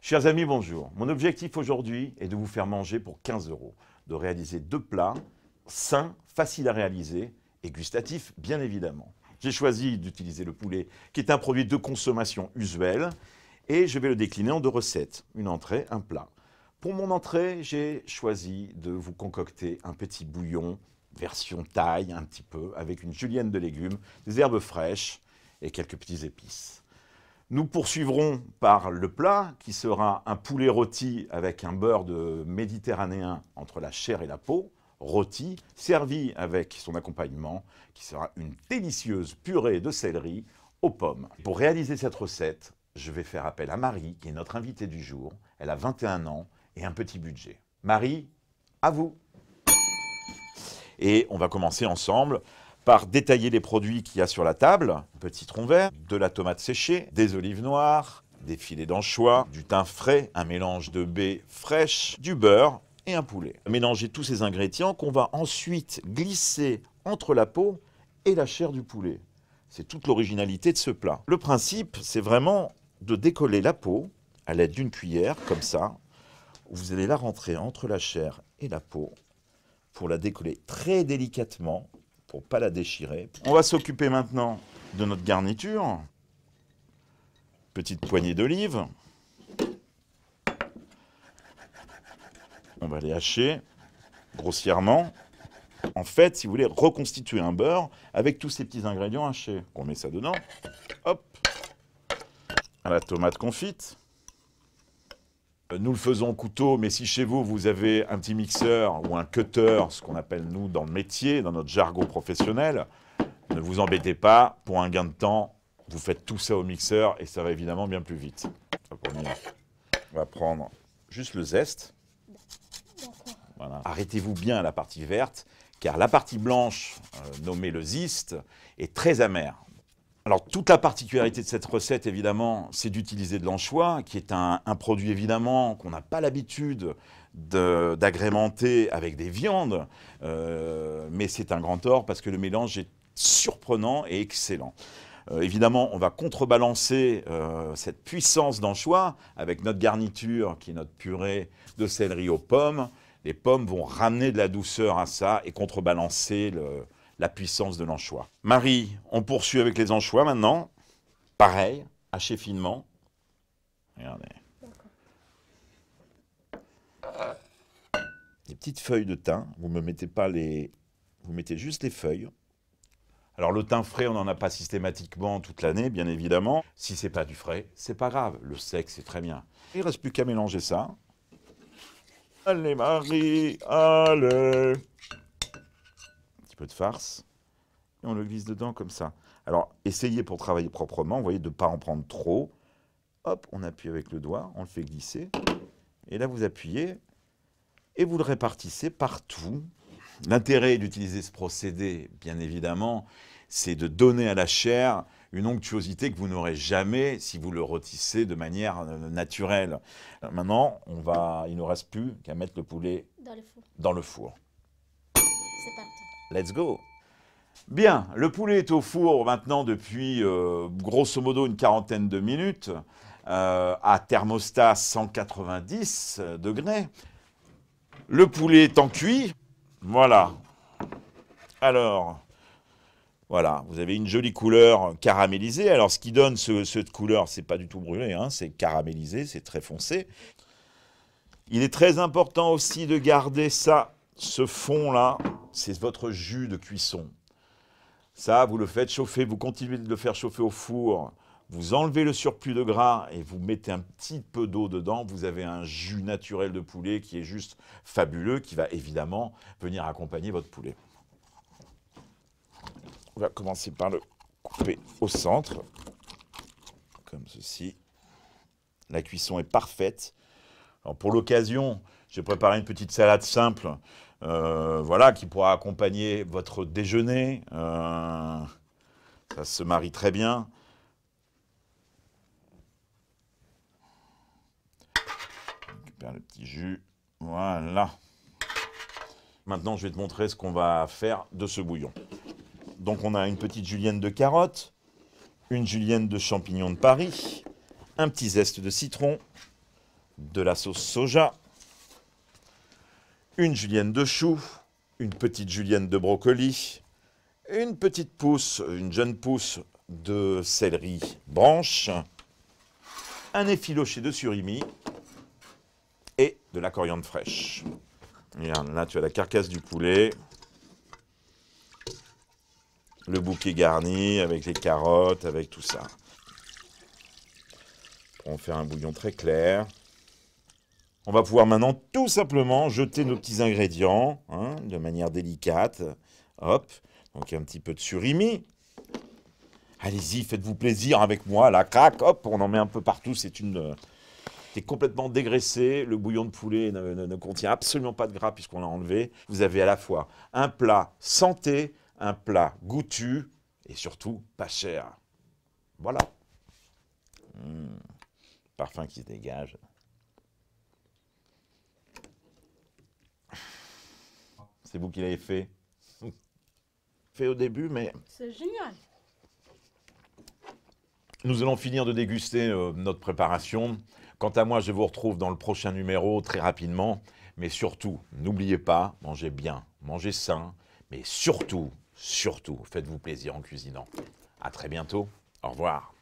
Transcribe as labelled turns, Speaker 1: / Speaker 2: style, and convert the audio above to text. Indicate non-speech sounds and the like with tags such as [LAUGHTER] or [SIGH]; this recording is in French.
Speaker 1: Chers amis, bonjour. Mon objectif aujourd'hui est de vous faire manger pour 15 euros, de réaliser deux plats sains, faciles à réaliser et gustatifs, bien évidemment. J'ai choisi d'utiliser le poulet, qui est un produit de consommation usuel, et je vais le décliner en deux recettes, une entrée, un plat. Pour mon entrée, j'ai choisi de vous concocter un petit bouillon, version taille un petit peu, avec une julienne de légumes, des herbes fraîches, et quelques petites épices. Nous poursuivrons par le plat qui sera un poulet rôti avec un beurre de méditerranéen entre la chair et la peau, rôti, servi avec son accompagnement qui sera une délicieuse purée de céleri aux pommes. Pour réaliser cette recette, je vais faire appel à Marie qui est notre invitée du jour. Elle a 21 ans et un petit budget. Marie, à vous. Et on va commencer ensemble détailler les produits qu'il y a sur la table. Petit tronc vert, de la tomate séchée, des olives noires, des filets d'anchois, du thym frais, un mélange de baies fraîches, du beurre et un poulet. Mélanger tous ces ingrédients qu'on va ensuite glisser entre la peau et la chair du poulet. C'est toute l'originalité de ce plat. Le principe, c'est vraiment de décoller la peau à l'aide d'une cuillère, comme ça. Vous allez la rentrer entre la chair et la peau pour la décoller très délicatement pour pas la déchirer. On va s'occuper maintenant de notre garniture. Petite poignée d'olive. On va les hacher grossièrement. En fait, si vous voulez reconstituer un beurre avec tous ces petits ingrédients hachés, on met ça dedans. Hop. À la tomate confite. Euh, nous le faisons au couteau, mais si chez vous, vous avez un petit mixeur ou un cutter, ce qu'on appelle nous dans le métier, dans notre jargon professionnel, ne vous embêtez pas, pour un gain de temps, vous faites tout ça au mixeur et ça va évidemment bien plus vite. On va prendre juste le zeste. Arrêtez-vous bien à la partie verte, car la partie blanche, euh, nommée le ziste, est très amère. Alors, toute la particularité de cette recette, évidemment, c'est d'utiliser de l'anchois, qui est un, produit, évidemment, qu'on n'a pas l'habitude d'agrémenter avec des viandes. Euh, mais c'est un grand tort parce que le mélange est surprenant et excellent. Euh, évidemment, on va contrebalancer euh, cette puissance d'anchois avec notre garniture, qui est notre purée de céleri aux pommes. Les pommes vont ramener de la douceur à ça et contrebalancer le, la puissance de l'anchois. Marie, on poursuit avec les anchois maintenant. Pareil, haché finement. Regardez. Des petites feuilles de thym. Vous me mettez pas les. Vous mettez juste les feuilles. Alors le thym frais, on n'en a pas systématiquement toute l'année, bien évidemment. Si c'est pas du frais, c'est pas grave. Le sec, c'est très bien. Il reste plus qu'à mélanger ça. Allez Marie, allez peu de farce, et on le glisse dedans comme ça. Alors, essayez pour travailler proprement, vous voyez, de ne pas en prendre trop. Hop, on appuie avec le doigt, on le fait glisser. Et là, vous appuyez et vous le répartissez partout. L'intérêt d'utiliser ce procédé, bien évidemment, c'est de donner à la chair une onctuosité que vous n'aurez jamais si vous le rôtissez de manière euh, naturelle. Maintenant, on va, il ne reste plus qu'à mettre le poulet dans le four. Dans le four. C'est parti. Let's go Bien, le poulet est au four maintenant depuis euh, grosso modo une quarantaine de minutes, euh, à thermostat 190 degrés. Le poulet est en cuit, voilà. Alors, voilà, vous avez une jolie couleur caramélisée. Alors, ce qui donne ce, cette couleur, c'est pas du tout brûlé, hein, c'est caramélisé, c'est très foncé. Il est très important aussi de garder ça, ce fond-là, c'est votre jus de cuisson. Ça, vous le faites chauffer, vous continuez de le faire chauffer au four, vous enlevez le surplus de gras et vous mettez un petit peu d'eau dedans, vous avez un jus naturel de poulet qui est juste fabuleux, qui va évidemment venir accompagner votre poulet. On va commencer par le couper au centre, comme ceci. La cuisson est parfaite. Alors pour l'occasion, j'ai préparé une petite salade simple euh, voilà, qui pourra accompagner votre déjeuner. Euh, ça se marie très bien. récupère le petit jus. Voilà. Maintenant, je vais te montrer ce qu'on va faire de ce bouillon. Donc, on a une petite julienne de carottes, une julienne de champignons de Paris, un petit zeste de citron, de la sauce soja, une julienne de chou, une petite julienne de brocoli, une petite pousse, une jeune pousse de céleri branche, un effiloché de surimi et de la coriandre fraîche. là tu as la carcasse du poulet, le bouquet garni avec les carottes, avec tout ça. On fait un bouillon très clair. On va pouvoir maintenant tout simplement jeter nos petits ingrédients hein, de manière délicate. Hop, donc un petit peu de surimi. Allez-y, faites-vous plaisir avec moi, la craque, hop, on en met un peu partout, c'est une... Euh, c'est complètement dégraissé, le bouillon de poulet ne, contient absolument pas de gras puisqu'on l'a enlevé. Vous avez à la fois un plat santé, un plat goûtu et surtout pas cher. Voilà. Mmh. Parfum qui se dégage. C'est vous qui l'avez fait. [LAUGHS] fait au début, mais. C'est génial. Nous allons finir de déguster euh, notre préparation. Quant à moi, je vous retrouve dans le prochain numéro très rapidement. Mais surtout, n'oubliez pas, mangez bien, mangez sain. Mais surtout, surtout, faites-vous plaisir en cuisinant. À très bientôt. Au revoir.